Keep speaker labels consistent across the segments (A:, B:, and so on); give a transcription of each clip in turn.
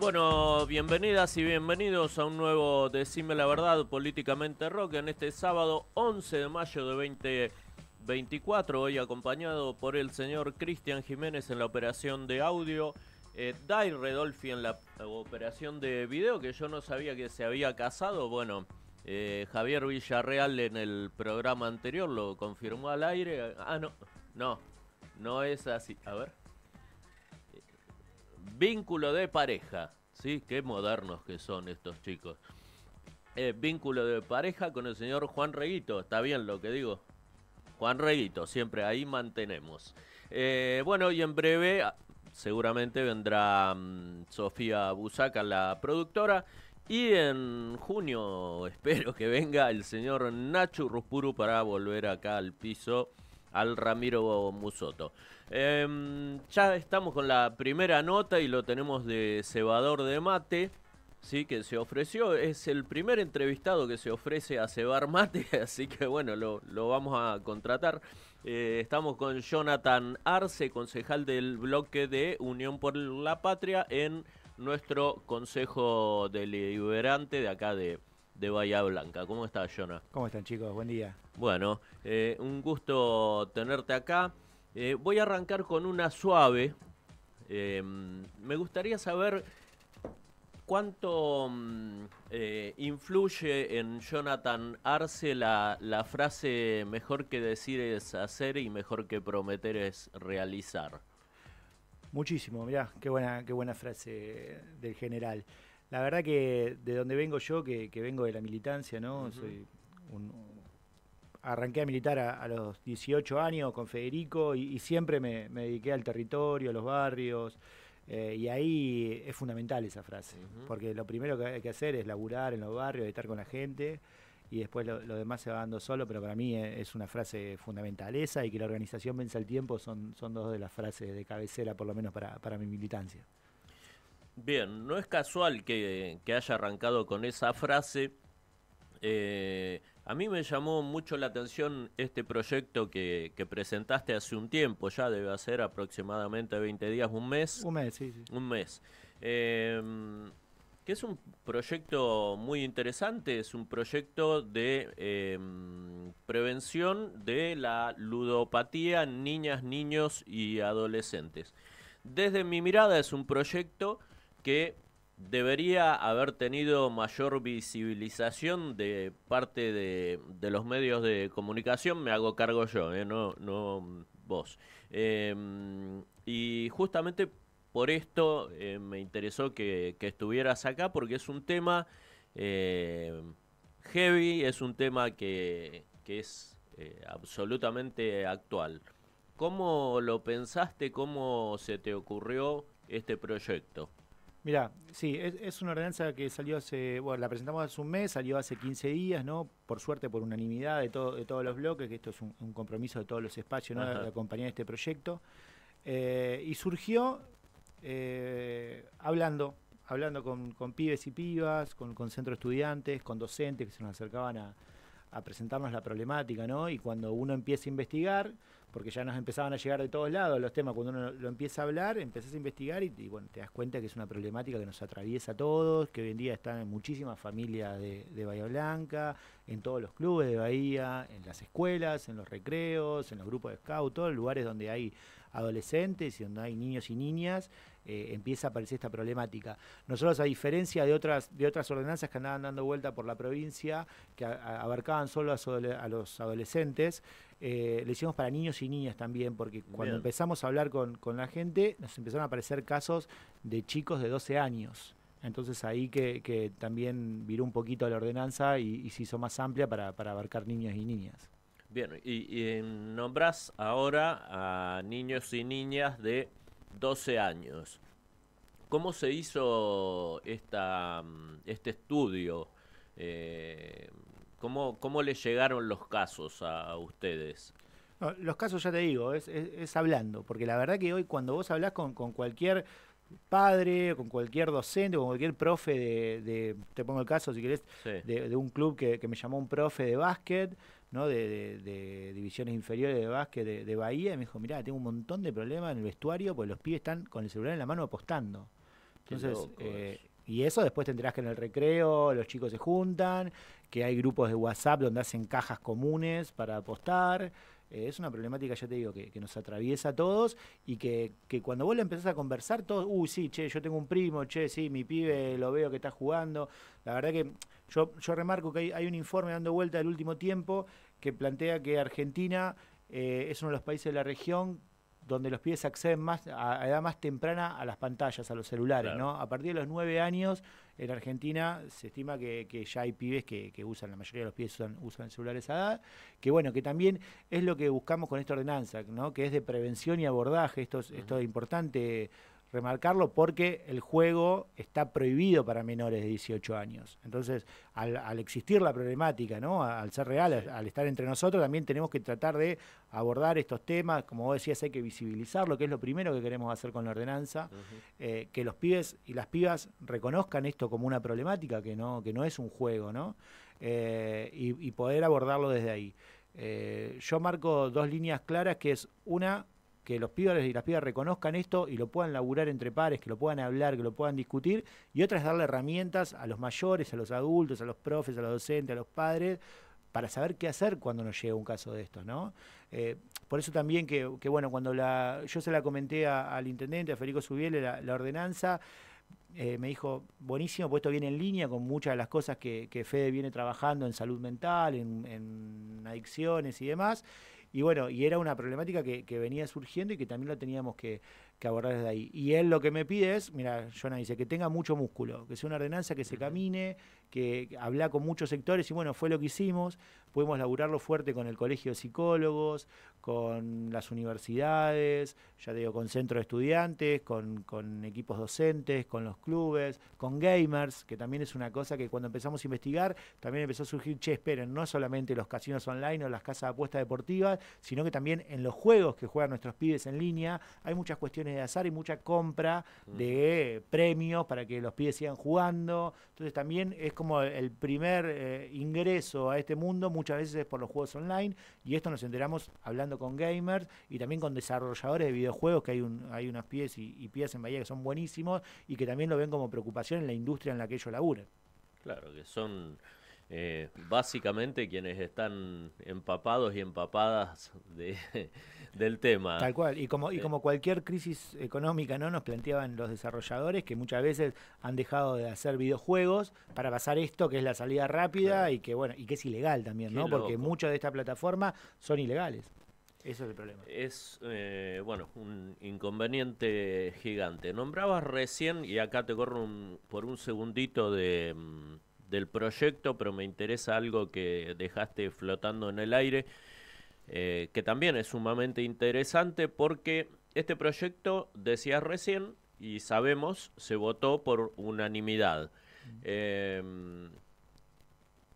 A: Bueno, bienvenidas y bienvenidos a un nuevo Decime la Verdad Políticamente Rock en este sábado 11 de mayo de 2024, hoy acompañado por el señor Cristian Jiménez en la operación de audio, eh, Dai Redolfi en la operación de video, que yo no sabía que se había casado, bueno, eh, Javier Villarreal en el programa anterior lo confirmó al aire, ah no, no, no es así, a ver vínculo de pareja. ¿Sí? Qué modernos que son estos chicos. Eh, vínculo de pareja con el señor Juan Reguito. ¿Está bien lo que digo? Juan Reguito, siempre ahí mantenemos. Eh, bueno, y en breve ah, seguramente vendrá mm, Sofía Busaca, la productora. Y en junio espero que venga el señor Nacho Ruspuru para volver acá al piso al Ramiro Musoto. Em, ya estamos con la primera nota y lo tenemos de cebador de mate. Sí, que se ofreció, es el primer entrevistado que se ofrece a cebar mate, así que bueno, lo, vamos a contratar. Eh, estamos con Jonathan Arce, concejal del bloque de Unión por la Patria en nuestro Consejo Deliberante de acá de, de Bahía Blanca. ¿Cómo estás, Jonathan?
B: ¿Cómo están, chicos? Buen día.
A: Bueno, eh, un gusto tenerte acá. Eh, voy a arrancar con una suave. Eh, me gustaría saber cuánto mm, eh, influye en Jonathan Arce la, frase mejor que decir es hacer y mejor que prometer es realizar.
B: Muchísimo, mirá, qué buena, qué buena frase del general. La verdad que de donde vengo yo, que, vengo de la militancia, ¿no? Soy un, arranqué a militar a, los 18 años con Federico y, siempre me, dediqué al territorio, a los barrios. Eh, y ahí es fundamental esa frase, porque lo primero que hay que hacer es laburar en los barrios, estar con la gente y después lo, demás se va dando solo, pero para mí e, es una frase fundamental. Esa y que la organización vence al tiempo son, son dos de las frases de cabecera, por lo menos para, mi militancia.
A: Bien, no es casual que, haya arrancado con esa frase. Eh, a mí me llamó mucho la atención este proyecto que, presentaste hace un tiempo, ya debe ser aproximadamente 20 días, un mes. Un mes, sí. sí. Un mes. Em, que es un proyecto muy interesante, es un proyecto de em, prevención de la ludopatía en niñas, niños y adolescentes. Desde mi mirada es un proyecto que debería haber tenido mayor visibilización de parte de, los medios de comunicación, me hago cargo yo, eh, no, no vos. Em, y justamente por esto eh, me interesó que, estuvieras acá, porque es un tema eh, heavy, es un tema que, que es absolutamente actual. ¿Cómo lo pensaste? ¿Cómo se te ocurrió este proyecto?
B: Mira, sí, es, una ordenanza que salió hace, bueno, la presentamos hace un mes, salió hace 15 días, ¿no? Por suerte, por unanimidad de, todos los bloques, que esto es un, compromiso de todos los espacios, ¿no? De, acompañar este proyecto. Eh, y surgió eh, hablando, hablando con, pibes y pibas, con, centros centro estudiantes, con docentes que se nos acercaban a presentarnos la problemática, ¿no? Y cuando uno empieza a investigar, porque ya nos empezaban a llegar de todos lados los temas. Cuando uno lo empieza a hablar, empezás a investigar y, bueno, te das cuenta que es una problemática que nos atraviesa a todos, que hoy en día están en muchísimas familias de, Bahía Blanca, en todos los clubes de Bahía, en las escuelas, en los recreos, en los grupos de scout, todos lugares donde hay adolescentes y donde hay niños y niñas, eh, empieza a aparecer esta problemática. Nosotros, a diferencia de otras, de otras ordenanzas que andaban dando vuelta por la provincia, que abarcaban solo a, a los adolescentes, eh, lo hicimos para niños y niñas también, porque cuando empezamos a hablar con, la gente, nos empezaron a aparecer casos de chicos de 12 años. Entonces ahí que, también viró un poquito la ordenanza y, se hizo más amplia para, abarcar niños y niñas.
A: Bien, y, y eh, nombras ahora a niños y niñas de 12 años. ¿Cómo se hizo esta, mm, este estudio? Eh, ¿Cómo, cómo les llegaron los casos a, ustedes?
B: los casos, ya te digo, es, hablando, porque la verdad que hoy cuando vos hablas con, con cualquier padre, con cualquier docente, con cualquier profe de, te pongo el caso si querés, de, un club que, me llamó un profe de básquet, ¿no? De, divisiones inferiores de básquet de, Bahía, y me dijo, mirá, tengo un montón de problemas en el vestuario porque los pibes están con el celular en la mano apostando. Entonces, eh, y eso después te enterás que en el recreo los chicos se juntan, que hay grupos de WhatsApp donde hacen cajas comunes para apostar. Eh, es una problemática, ya te digo, que, nos atraviesa a todos y que, que, cuando vos la empezás a conversar, todos, uy, sí, che, yo tengo un primo, che, sí, mi pibe lo veo que está jugando. La verdad que yo, yo remarco que hay, un informe dando vuelta del último tiempo que plantea que Argentina eh, es uno de los países de la región donde los pibes acceden más a, edad más temprana a las pantallas, a los celulares, ¿no? A partir de los nueve años en Argentina se estima que, ya hay pibes que, usan, la mayoría de los pibes usan, celulares a edad, que bueno, que también es lo que buscamos con esta ordenanza, ¿no? Que es de prevención y abordaje, esto es, esto es importante remarcarlo porque el juego está prohibido para menores de 18 años. Entonces, al, existir la problemática, ¿no? al ser real, al, estar entre nosotros, también tenemos que tratar de abordar estos temas. Como vos decías, hay que visibilizarlo, que es lo primero que queremos hacer con la ordenanza, eh, que los pibes y las pibas reconozcan esto como una problemática, que no, que no es un juego, ¿no? Eh, y, poder abordarlo desde ahí. Eh, yo marco dos líneas claras, que es una, que los pibes y las pibas reconozcan esto y lo puedan laburar entre pares, que lo puedan hablar, que lo puedan discutir, y otra es darle herramientas a los mayores, a los adultos, a los profes, a los docentes, a los padres, para saber qué hacer cuando nos llega un caso de esto, ¿no? Eh, por eso también que, bueno, cuando yo se la comenté al intendente, a Federico Subiel, la, ordenanza, eh, me dijo, buenísimo, pues esto viene en línea con muchas de las cosas que, Fede viene trabajando en salud mental, en, en adicciones y demás. Y bueno, y era una problemática que, venía surgiendo y que también lo teníamos que, abordar desde ahí. Y él lo que me pide es, mira, Jonah dice, que tenga mucho músculo, que sea una ordenanza, que se camine, que habla con muchos sectores y bueno, fue lo que hicimos pudimos laburarlo fuerte con el Colegio de Psicólogos, con las universidades, ya digo, con centros de estudiantes, con, equipos docentes, con los clubes, con gamers, que también es una cosa que cuando empezamos a investigar también empezó a surgir, che, esperen, no solamente los casinos online o las casas de apuestas deportivas, sino que también en los juegos que juegan nuestros pibes en línea hay muchas cuestiones de azar y mucha compra mm. de premios para que los pibes sigan jugando. Entonces también es como el primer eh, ingreso a este mundo muchas veces es por los juegos online, y esto nos enteramos hablando con gamers y también con desarrolladores de videojuegos, que hay, un, hay unas pies y, y pies en Bahía que son buenísimos y que también lo ven como preocupación en la industria en la que ellos laburan.
A: Claro, que son eh, básicamente quienes están empapados y empapadas del tema. Tal cual, y como, y eh.
B: como cualquier crisis económica, ¿no? Nos planteaban los desarrolladores que muchas veces han dejado de hacer videojuegos para pasar esto que es la salida rápida y que bueno, y que es ilegal también, ¿no? Porque muchas de estas plataformas son ilegales. Eso es el problema.
A: Es, eh, bueno, un inconveniente gigante. Nombrabas recién, y acá te corro por un segundito de... Mm, del proyecto, pero me interesa algo que dejaste flotando en el aire, eh, que también es sumamente interesante porque este proyecto, decías recién, y sabemos, se votó por unanimidad. Em,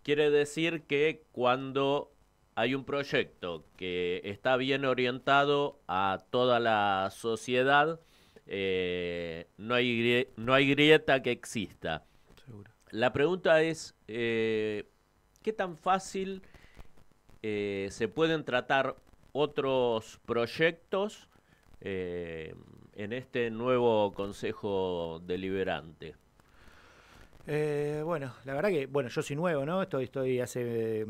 A: quiere decir que cuando hay un proyecto que está bien orientado a toda la sociedad, eh, no hay grieta que exista. La pregunta es, eh, ¿qué tan fácil eh, se pueden tratar otros proyectos eh, en este nuevo Consejo Deliberante?
B: bueno, la verdad que, bueno, yo soy nuevo, ¿no? Estoy, estoy hace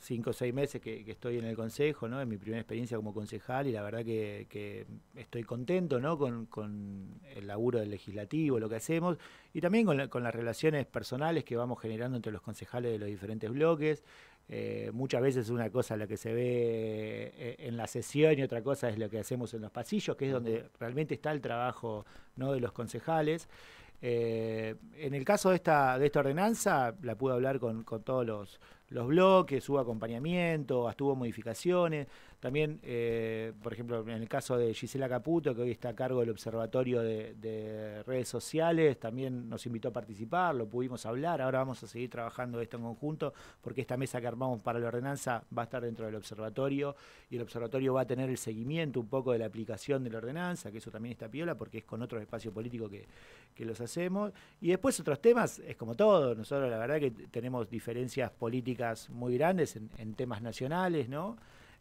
B: cinco o seis meses que, estoy en el consejo, ¿no? Es mi primera experiencia como concejal y la verdad que, estoy contento, Con, el laburo del legislativo, lo que hacemos y también con, las relaciones personales que vamos generando entre los concejales de los diferentes bloques. Eh, muchas veces una cosa es la que se ve eh, en la sesión y otra cosa es lo que hacemos en los pasillos, que es donde realmente está el trabajo, ¿no? De los concejales. Eh, en el caso de esta, de esta ordenanza, la pude hablar con todos los los bloques, hubo acompañamiento, modificaciones. También, eh, por ejemplo, en el caso de Gisela Caputo, que hoy está a cargo del Observatorio de, Redes Sociales, también nos invitó a participar, lo pudimos hablar. Ahora vamos a seguir trabajando esto en conjunto, porque esta mesa que armamos para la ordenanza va a estar dentro del observatorio y el observatorio va a tener el seguimiento un poco de la aplicación de la ordenanza, que eso también está piola, porque es con otros espacios políticos que los hacemos. Y después otros temas, es como todo, nosotros la verdad que tenemos diferencias políticas muy grandes en, temas nacionales, ¿no?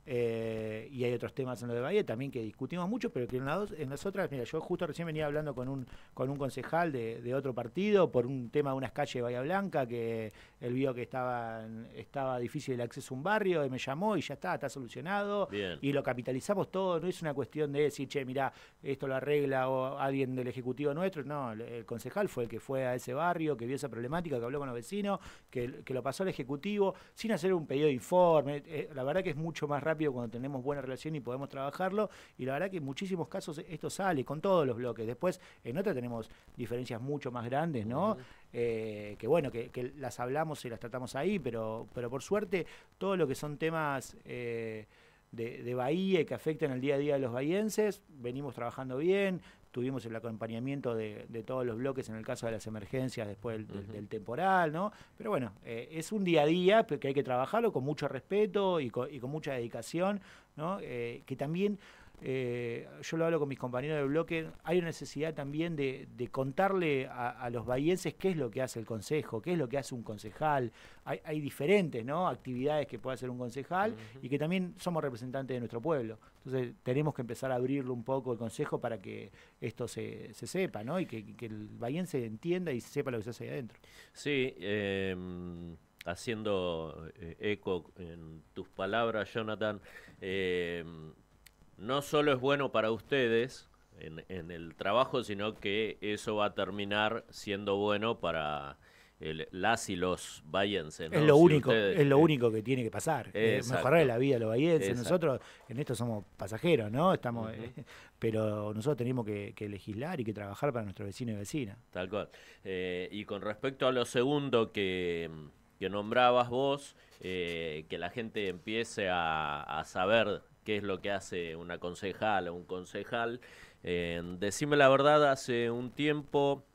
B: Eh, y hay otros temas en lo de Valle también que discutimos mucho, pero que en, en las otras, mira, yo justo recién venía hablando con un, con un concejal de, de otro partido por un tema de unas calles de Bahía Blanca que él vio que estaba, estaba difícil el acceso a un barrio, me llamó y ya está, está solucionado. Y lo capitalizamos todo, no es una cuestión de decir, che, mira, esto lo arregla o alguien del Ejecutivo nuestro. No, el concejal fue el que fue a ese barrio, que vio esa problemática, que habló con los vecinos, que, lo pasó al Ejecutivo, sin hacer un pedido de informe. Eh, eh, la verdad que es mucho más rápido cuando tenemos buena relación y podemos trabajarlo. Y la verdad que en muchísimos casos esto sale con todos los bloques. Después, en otra tenemos diferencias mucho más grandes, ¿no? eh, que bueno, que, las hablamos y las tratamos ahí, pero, pero por suerte todo lo que son temas eh, de, Bahía que afectan el día a día de los bahienses, venimos trabajando bien, tuvimos el acompañamiento de, todos los bloques en el caso de las emergencias después del, temporal, ¿no? Pero bueno, eh, es un día a día que hay que trabajarlo con mucho respeto y con, y con mucha dedicación, ¿no? Eh, que también eh, yo lo hablo con mis compañeros de bloque, hay una necesidad también de, contarle a, los bahienses qué es lo que hace el consejo, qué es lo que hace un concejal. Hay, diferentes ¿no? actividades que puede hacer un concejal y que también somos representantes de nuestro pueblo. Entonces tenemos que empezar a abrirlo un poco el consejo para que esto se, sepa ¿no? y que, el bahiense entienda y sepa lo que se hace ahí adentro.
A: Sí. Em, haciendo eh, eco en tus palabras, Jonathan, em, no solo es bueno para ustedes en, el trabajo, sino que eso va a terminar siendo bueno para las y los bayenses. Es lo, único, es lo único
B: que tiene que pasar, eh, mejorar la vida de los bayenses. Nosotros en esto somos pasajeros, ¿no? Estamos, eh, pero nosotros tenemos que, legislar y que trabajar para nuestros vecinos y vecinas.
A: Tal cual. Eh, y con respecto a lo segundo que, nombrabas vos, que la gente empiece a saber qué es lo que hace una concejal o un concejal. Em, decime la verdad, hace un tiempo,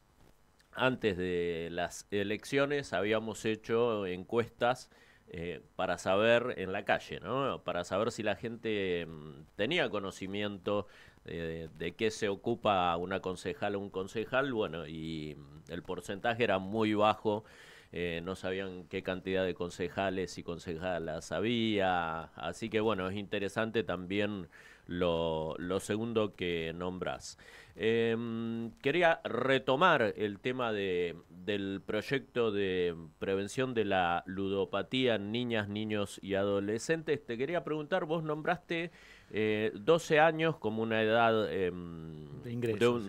A: antes de las elecciones, habíamos hecho encuestas eh, para saber en la calle, ¿no? Para saber si la gente em, tenía conocimiento eh, de qué se ocupa una concejal o un concejal, bueno, y em, el porcentaje era muy bajo. Eh, no sabían qué cantidad de concejales y concejalas había. Así que bueno, es interesante también lo, segundo que nombras. Em, quería retomar el tema de, del proyecto de prevención de la ludopatía en niñas, niños y adolescentes. Te quería preguntar, vos nombraste eh, 12 años como una edad em, de ingreso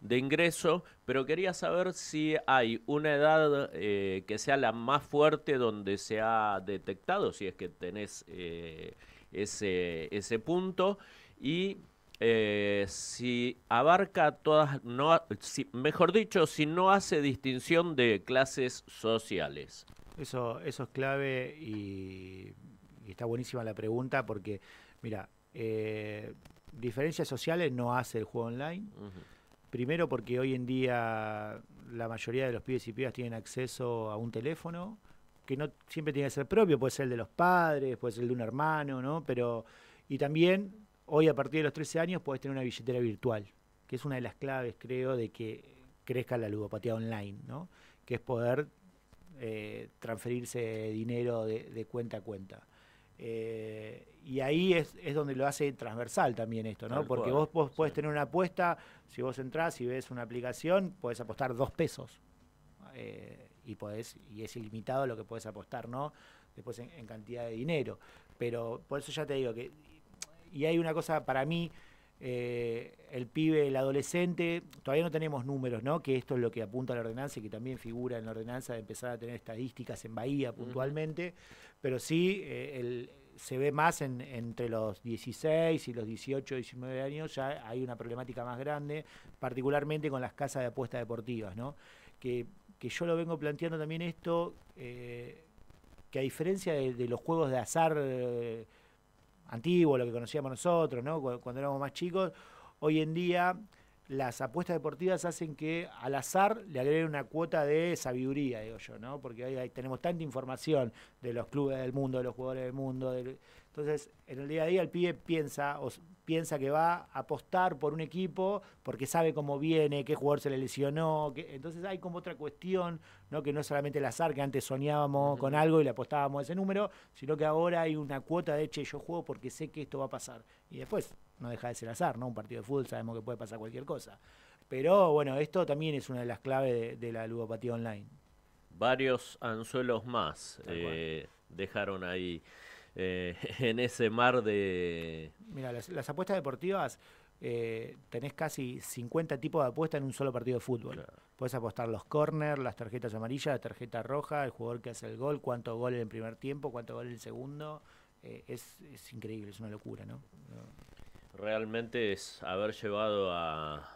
A: de ingreso, pero quería saber si hay una edad eh, que sea la más fuerte donde se ha detectado, si es que tenés eh, ese, ese punto, y eh, si abarca todas, no, mejor dicho, si no hace distinción de clases sociales.
B: Eso, eso es clave y, está buenísima la pregunta porque, mira, diferencias sociales no hace el juego online. Primero porque hoy en día la mayoría de los pibes y pibas tienen acceso a un teléfono, que no siempre tiene que ser propio, puede ser el de los padres, puede ser el de un hermano, ¿no? Pero, y también hoy a partir de los 13 años puedes tener una billetera virtual, que es una de las claves, creo, de que crezca la ludopatía online, ¿no? Que es poder eh, transferirse dinero de cuenta a cuenta. Eh, y ahí es, es, donde lo hace transversal también esto, ¿no? Porque vos, vos tener una apuesta, si vos entrás y ves una aplicación, puedes apostar dos pesos. Eh, y podés, y es ilimitado lo que puedes apostar, ¿no? Después en, cantidad de dinero. Pero por eso ya te digo que. Y hay una cosa para mí eh, el pibe, el adolescente, todavía no tenemos números, ¿no? Que esto es lo que apunta la ordenanza y que también figura en la ordenanza de empezar a tener estadísticas en Bahía puntualmente, pero sí eh, se ve más entre los 16 y los 18, 19 años, ya hay una problemática más grande, particularmente con las casas de apuestas deportivas, ¿no? Que, yo lo vengo planteando también esto, eh, que a diferencia de, de los juegos de azar antiguo, lo que conocíamos nosotros, ¿no? Cuando, cuando éramos más chicos, hoy en día las apuestas deportivas hacen que al azar le agreguen una cuota de sabiduría, digo yo, ¿no? Porque ahí, tenemos tanta información de los clubes del mundo, de los jugadores del mundo. Entonces, en el día a día el pibe piensa piensa que va a apostar por un equipo porque sabe cómo viene, qué jugador se le lesionó. Entonces hay como otra cuestión, ¿no? Que no es solamente el azar, que antes soñábamos con algo y le apostábamos a ese número, sino que ahora hay una cuota de, che, yo juego porque sé que esto va a pasar. Y después no deja de ser azar, ¿no? Un partido de fútbol sabemos que puede pasar cualquier cosa. Pero bueno, esto también es una de las claves de, la ludopatía online.
A: Varios anzuelos más eh, dejaron ahí eh, en ese mar de...
B: Mira, las, apuestas deportivas eh, tenés casi 50 tipos de apuestas en un solo partido de fútbol. Puedes apostar los corners, las tarjetas amarillas, la tarjeta roja, el jugador que hace el gol, cuánto gol en el primer tiempo, cuánto gol en el segundo. es, increíble, es una locura, ¿no? no
A: realmente es haber llevado a,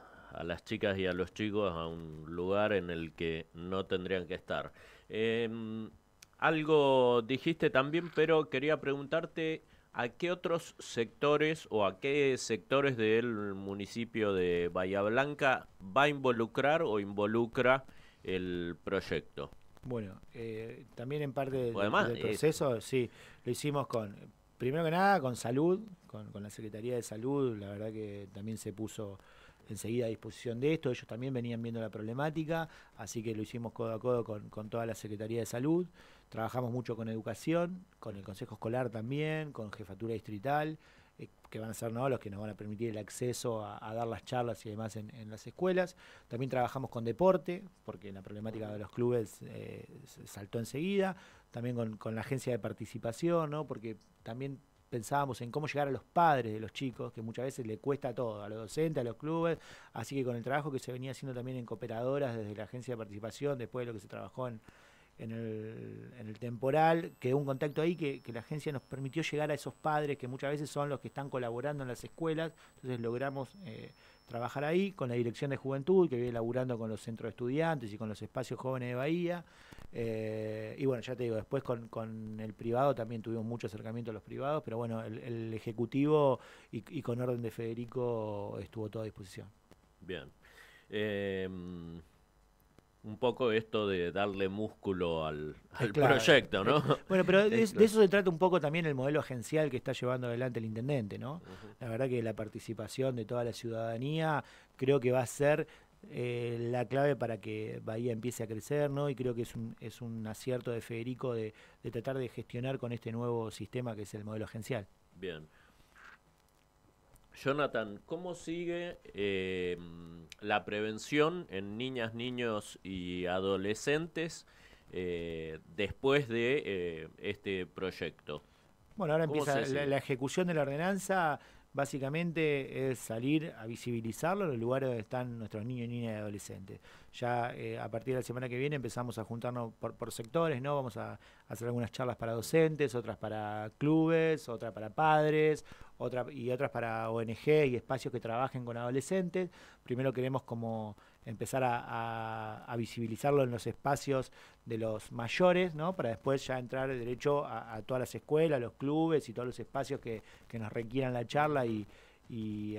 A: las chicas y a los chicos a un lugar en el que no tendrían que estar. Em, algo dijiste también, pero quería preguntarte a qué otros sectores o a qué sectores del municipio de Bahía Blanca va a involucrar o involucra el proyecto.
B: Bueno, eh, también en parte del, proceso, sí, lo hicimos con primero que nada, con salud, con, la Secretaría de Salud, la verdad que también se puso enseguida a disposición de esto, ellos también venían viendo la problemática, así que lo hicimos codo a codo con toda la Secretaría de Salud, trabajamos mucho con educación, con el Consejo Escolar también, con Jefatura Distrital, eh, que van a ser ¿no? los que nos van a permitir el acceso a, dar las charlas y demás en, las escuelas. También trabajamos con deporte, porque la problemática de los clubes eh, saltó enseguida. También con, la agencia de participación, ¿no? porque también pensábamos en cómo llegar a los padres de los chicos, que muchas veces le cuesta todo, a los docentes, a los clubes, así que con el trabajo que se venía haciendo también en cooperadoras desde la agencia de participación, después de lo que se trabajó en, en el, en el temporal, quedó un contacto ahí que, la agencia nos permitió llegar a esos padres que muchas veces son los que están colaborando en las escuelas, entonces logramos eh, trabajar ahí con la Dirección de Juventud, que viene laburando con los centros de estudiantes y con los espacios jóvenes de Bahía. Eh, y bueno, ya te digo, después con, el privado también tuvimos mucho acercamiento a los privados, pero bueno, el, Ejecutivo y, con orden de Federico estuvo todo a disposición.
A: Bien. Em, un poco esto de darle músculo al, eh, proyecto, ¿no? Eh, bueno, pero de, eso se
B: trata un poco también el modelo agencial que está llevando adelante el intendente, ¿no? La verdad que la participación de toda la ciudadanía creo que va a ser eh, la clave para que Bahía empiece a crecer, ¿no? Y creo que es un, es un acierto de Federico de, de tratar de gestionar con este nuevo sistema que es el modelo agencial.
A: Bien. Jonathan, ¿cómo sigue em, la prevención en niñas, niños y adolescentes eh, después de eh, este proyecto? Bueno, ahora empieza la,
B: ejecución de la ordenanza, básicamente es salir a visibilizarlo en los lugares donde están nuestros niños, niñas y adolescentes. Ya eh, a partir de la semana que viene empezamos a juntarnos por, sectores, ¿no? Vamos a, hacer algunas charlas para docentes, otras para clubes, otras para padres, otra, y otras para ONG y espacios que trabajen con adolescentes. Primero queremos como empezar a, visibilizarlo en los espacios de los mayores, ¿no? Para después ya entrar derecho a, todas las escuelas, los clubes y todos los espacios que, nos requieran la charla y,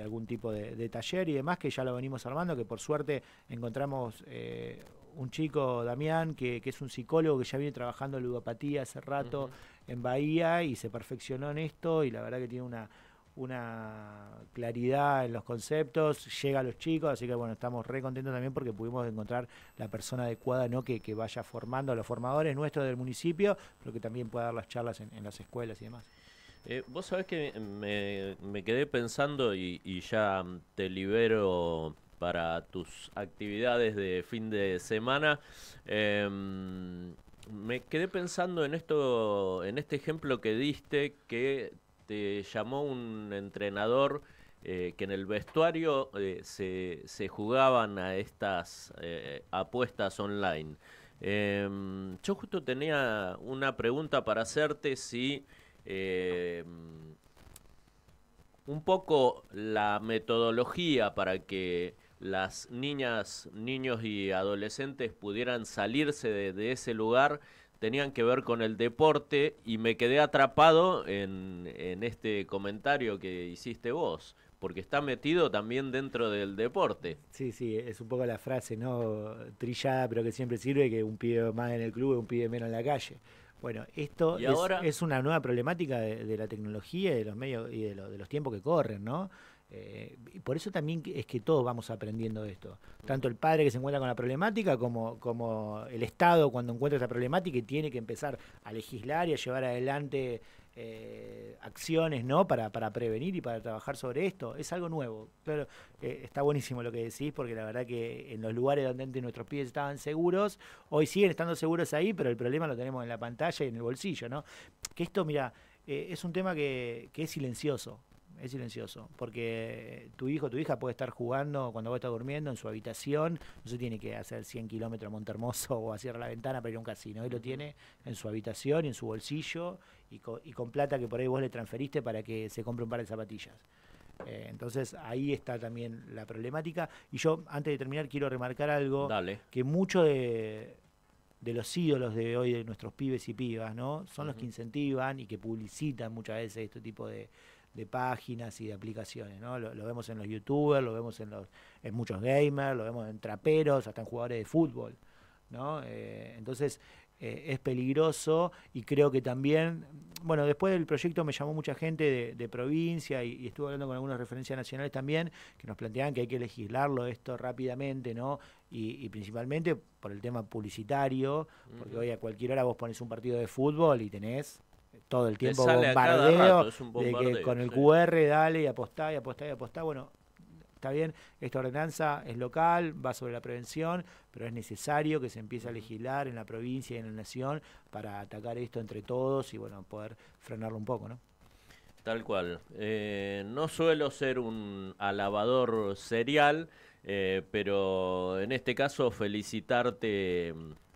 B: algún tipo de, taller y demás, que ya lo venimos armando, que por suerte encontramos eh, un chico, Damián, que, que, es un psicólogo que ya viene trabajando en ludopatía hace rato en Bahía y se perfeccionó en esto y la verdad que tiene una una claridad en los conceptos, llega a los chicos, así que bueno, estamos re contentos también porque pudimos encontrar la persona adecuada ¿no? que, vaya formando a los formadores nuestros del municipio, pero que también pueda dar las charlas en, las escuelas y demás.
A: Eh, vos sabés que me, quedé pensando y, ya te libero para tus actividades de fin de semana. Em, me quedé pensando en esto, en este ejemplo que diste, que te llamó un entrenador eh, que en el vestuario eh, se, se, jugaban a estas eh, apuestas online. Em, yo justo tenía una pregunta para hacerte si em, un poco la metodología para que las niñas, niños y adolescentes pudieran salirse de ese lugar tenían que ver con el deporte y me quedé atrapado en, este comentario que hiciste vos, porque está metido también dentro del deporte.
B: Sí, sí, es un poco la frase, ¿no? Trillada, pero que siempre sirve, que un pibe más en el club, y un pibe menos en la calle. Bueno, esto es, una nueva problemática de, la tecnología y de los medios y de los tiempos que corren, ¿no? Eh, y por eso también es que todos vamos aprendiendo esto. Tanto el padre que se encuentra con la problemática como, el Estado cuando encuentra esa problemática y tiene que empezar a legislar y a llevar adelante eh, acciones Para, prevenir y para trabajar sobre esto. Es algo nuevo. pero eh, está buenísimo lo que decís porque la verdad que en los lugares donde antes nuestros pies estaban seguros, hoy siguen estando seguros ahí, pero el problema lo tenemos en la pantalla y en el bolsillo. ¿no? Que esto, mira, es un tema que es silencioso es silencioso, porque tu hijo, tu hija puede estar jugando cuando vos estás durmiendo en su habitación, no se tiene que hacer 100 kilómetros a Montermoso o a cierra la ventana para ir a un casino, él lo tiene en su habitación, en su bolsillo y con, plata que por ahí vos le transferiste para que se compre un par de zapatillas. Eh, entonces ahí está también la problemática. Y yo, antes de terminar, quiero remarcar algo, que muchos de, los ídolos de hoy, de nuestros pibes y pibas, ¿no? Son los que incentivan y que publicitan muchas veces este tipo de, de páginas y de aplicaciones, ¿no? Lo, vemos en los youtubers, lo vemos en, los, en muchos gamers, lo vemos en traperos, hasta en jugadores de fútbol, ¿no? Eh, entonces eh, es peligroso y creo que también, bueno, después del proyecto me llamó mucha gente de, provincia y, y, estuve hablando con algunas referencias nacionales también que nos planteaban que hay que legislarlo esto rápidamente, ¿no? Y, y principalmente por el tema publicitario, porque hoy a cualquier hora vos pones un partido de fútbol y tenés todo el tiempo bombardeo, de que con el QR dale y apostá y apostá y apostá. Bueno, está bien, esta ordenanza es local, va sobre la prevención, pero es necesario que se empiece a legislar en la provincia y en la nación para atacar esto entre todos y bueno, poder frenarlo un poco, ¿no?
A: Tal cual. Eh, no suelo ser un alabador serial, eh, pero en este caso felicitarte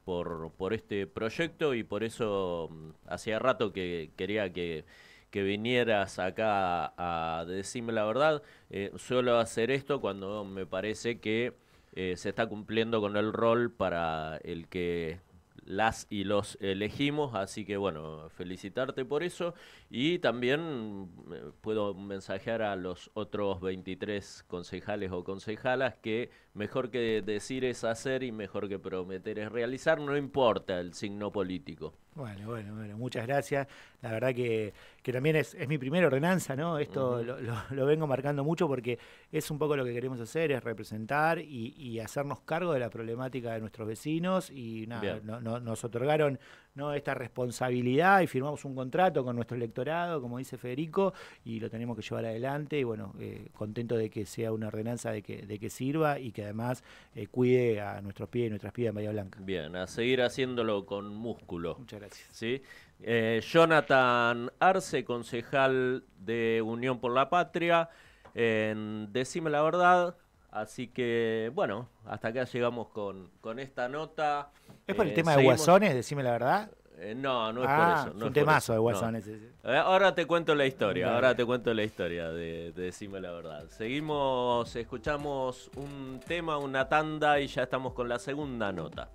A: por, por este proyecto y por eso mm, hacía rato que quería que, que vinieras acá a, decirme la verdad. Eh, suelo hacer esto cuando me parece que eh, se está cumpliendo con el rol para el que las y los elegimos, así que bueno, felicitarte por eso y también mm, eh, puedo mensajear a los otros 23 concejales o concejalas que Mejor que decir es hacer y mejor que prometer es realizar, no importa el signo político.
B: Bueno, bueno, bueno, muchas gracias. La verdad que, también es, mi primera ordenanza, ¿no? Esto lo, vengo marcando mucho porque es un poco lo que queremos hacer, es representar y, hacernos cargo de la problemática de nuestros vecinos y nada, no, nos otorgaron ¿no? esta responsabilidad y firmamos un contrato con nuestro electorado, como dice Federico, y lo tenemos que llevar adelante. Y bueno, eh, contento de que sea una ordenanza de que, de que sirva y que además eh, cuide a nuestros pies y nuestras pibas en Bahía Blanca.
A: Bien, a seguir haciéndolo con músculo. Muchas gracias. ¿Sí? Eh, Jonathan Arce, concejal de Unión por la Patria, Decime la Verdad. Así que, bueno, hasta acá llegamos con, con esta nota. ¿Es por el eh, tema de guasones,
B: decime la verdad?
A: Eh, no, no es por ah, eso. es un temazo de guasones. Eh, ahora te cuento la historia, ahora te cuento la historia de Decime la Verdad. Seguimos, escuchamos un tema, una tanda y ya estamos con la segunda nota.